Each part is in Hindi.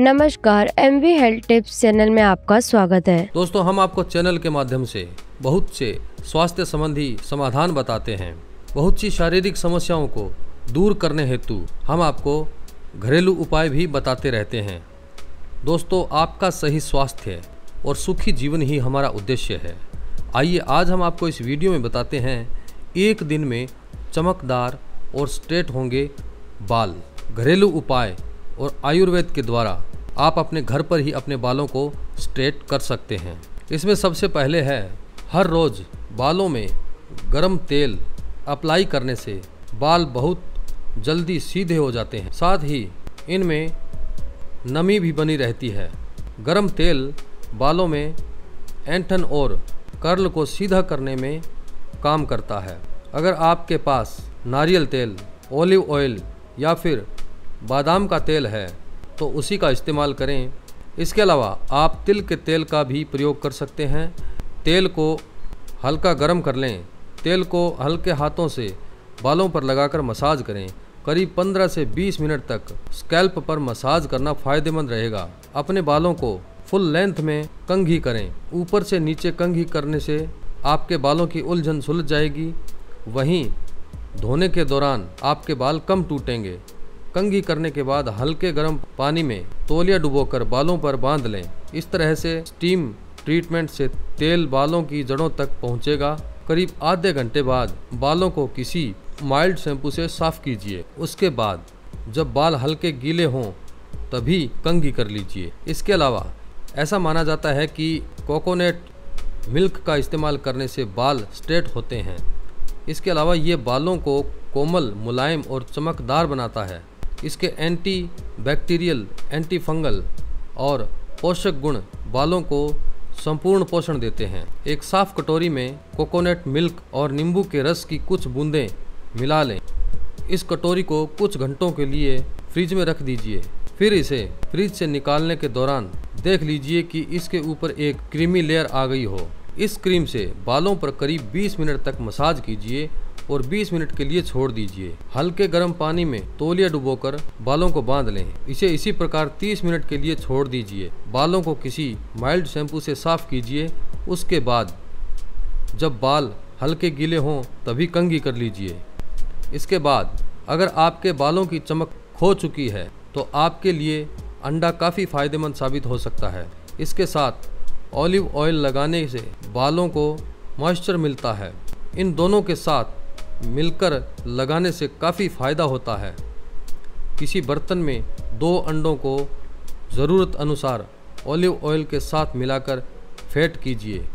नमस्कार M V health tips channel में आपका स्वागत है दोस्तों हम आपको चैनल के माध्यम से बहुत से स्वास्थ्य संबंधी समाधान बताते हैं बहुत सी शारीरिक समस्याओं को दूर करने हेतु हम आपको घरेलू उपाय भी बताते रहते हैं दोस्तों आपका सही स्वास्थ्य और सुखी जीवन ही हमारा उद्देश्य है आइए आज हम आपको इस वीडियो में बताते हैं एक दिन में चमकदार और स्ट्रेट होंगे बाल घरेलू उपाय और आयुर्वेद के द्वारा आप अपने घर पर ही अपने बालों को स्ट्रेट कर सकते हैं इसमें सबसे पहले है हर रोज़ बालों में गर्म तेल अप्लाई करने से बाल बहुत जल्दी सीधे हो जाते हैं साथ ही इनमें नमी भी बनी रहती है गर्म तेल बालों में एंठन और कर्ल को सीधा करने में काम करता है अगर आपके पास नारियल तेल ऑलिव ऑयल या फिर बादाम का तेल है तो उसी का इस्तेमाल करें इसके अलावा आप तिल के तेल का भी प्रयोग कर सकते हैं तेल को हल्का गर्म कर लें तेल को हल्के हाथों से बालों पर लगाकर मसाज करें करीब 15 से 20 मिनट तक स्कैल्प पर मसाज करना फ़ायदेमंद रहेगा अपने बालों को फुल लेंथ में कंघी करें ऊपर से नीचे कंघी करने से आपके बालों की उलझन सुलझ जाएगी वहीं धोने के दौरान आपके बाल कम टूटेंगे कंगी करने के बाद हल्के गर्म पानी में तौलिया डुबोकर बालों पर बांध लें इस तरह से स्टीम ट्रीटमेंट से तेल बालों की जड़ों तक पहुंचेगा करीब आधे घंटे बाद बालों को किसी माइल्ड शैम्पू से साफ कीजिए उसके बाद जब बाल हल्के गीले हों तभी कंघी कर लीजिए इसके अलावा ऐसा माना जाता है कि कोकोनट मिल्क का इस्तेमाल करने से बाल स्ट्रेट होते हैं इसके अलावा ये बालों को कोमल मुलायम और चमकदार बनाता है इसके एंटी बैक्टीरियल एंटी फंगल और पोषक गुण बालों को संपूर्ण पोषण देते हैं एक साफ कटोरी में कोकोनट मिल्क और नींबू के रस की कुछ बूंदें मिला लें इस कटोरी को कुछ घंटों के लिए फ्रिज में रख दीजिए फिर इसे फ्रिज से निकालने के दौरान देख लीजिए कि इसके ऊपर एक क्रीमी लेयर आ गई हो इस क्रीम से बालों पर करीब 20 मिनट तक मसाज कीजिए और 20 मिनट के लिए छोड़ दीजिए हल्के गर्म पानी में तोलिया डुबोकर बालों को बांध लें इसे इसी प्रकार 30 मिनट के लिए छोड़ दीजिए बालों को किसी माइल्ड शैम्पू से साफ कीजिए उसके बाद जब बाल हल्के गीले हों तभी कंघी कर लीजिए इसके बाद अगर आपके बालों की चमक खो चुकी है तो आपके लिए अंडा काफ़ी फायदेमंद साबित हो सकता है इसके साथ ऑलिव ऑयल लगाने से बालों को मॉइस्चर मिलता है इन दोनों के साथ मिलकर लगाने से काफ़ी फ़ायदा होता है किसी बर्तन में दो अंडों को ज़रूरत अनुसार ऑलिव ऑयल के साथ मिलाकर फेट कीजिए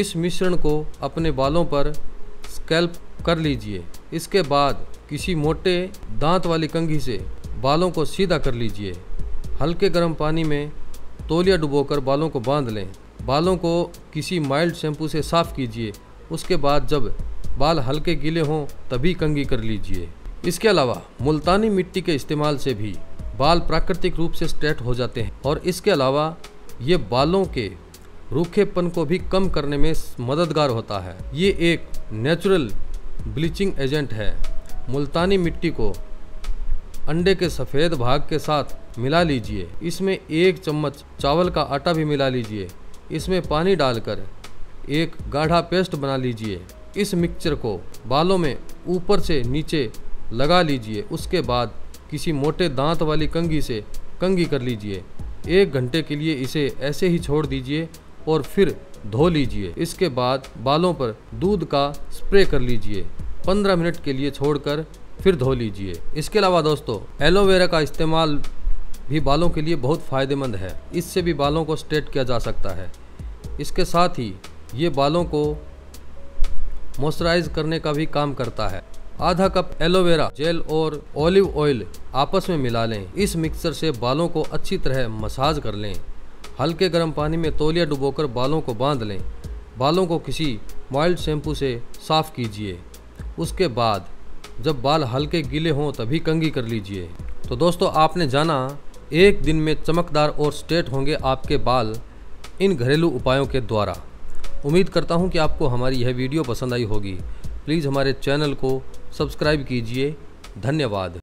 इस मिश्रण को अपने बालों पर स्कैल्प कर लीजिए इसके बाद किसी मोटे दांत वाली कंघी से बालों को सीधा कर लीजिए हल्के गर्म पानी में तोलिया डुबोकर बालों को बांध लें बालों को किसी माइल्ड शैम्पू से साफ़ कीजिए उसके बाद जब बाल हल्के गीले हों तभी कंगी कर लीजिए इसके अलावा मुल्तानी मिट्टी के इस्तेमाल से भी बाल प्राकृतिक रूप से स्ट्रेट हो जाते हैं और इसके अलावा ये बालों के रूखेपन को भी कम करने में मददगार होता है ये एक नेचुरल ब्लीचिंग एजेंट है मुल्तानी मिट्टी को अंडे के सफ़ेद भाग के साथ मिला लीजिए इसमें एक चम्मच चावल का आटा भी मिला लीजिए इसमें पानी डालकर एक गाढ़ा पेस्ट बना लीजिए इस मिक्सचर को बालों में ऊपर से नीचे लगा लीजिए उसके बाद किसी मोटे दांत वाली कंगी से कंगी कर लीजिए एक घंटे के लिए इसे ऐसे ही छोड़ दीजिए और फिर धो लीजिए इसके बाद बालों पर दूध का स्प्रे कर लीजिए 15 मिनट के लिए छोड़कर फिर धो लीजिए इसके अलावा दोस्तों एलोवेरा का इस्तेमाल भी बालों के लिए बहुत फ़ायदेमंद है इससे भी बालों को स्ट्रेट किया जा सकता है इसके साथ ही ये बालों को मॉइस्चराइज करने का भी काम करता है आधा कप एलोवेरा जेल और ऑलिव ऑयल आपस में मिला लें इस मिक्सर से बालों को अच्छी तरह मसाज कर लें हल्के गर्म पानी में तौलिया डुबोकर बालों को बांध लें बालों को किसी माइल्ड शैम्पू से साफ़ कीजिए उसके बाद जब बाल हल्के गीले हों तभी कंगी कर लीजिए तो दोस्तों आपने जाना एक दिन में चमकदार और स्ट्रेट होंगे आपके बाल इन घरेलू उपायों के द्वारा उम्मीद करता हूँ कि आपको हमारी यह वीडियो पसंद आई होगी प्लीज़ हमारे चैनल को सब्सक्राइब कीजिए धन्यवाद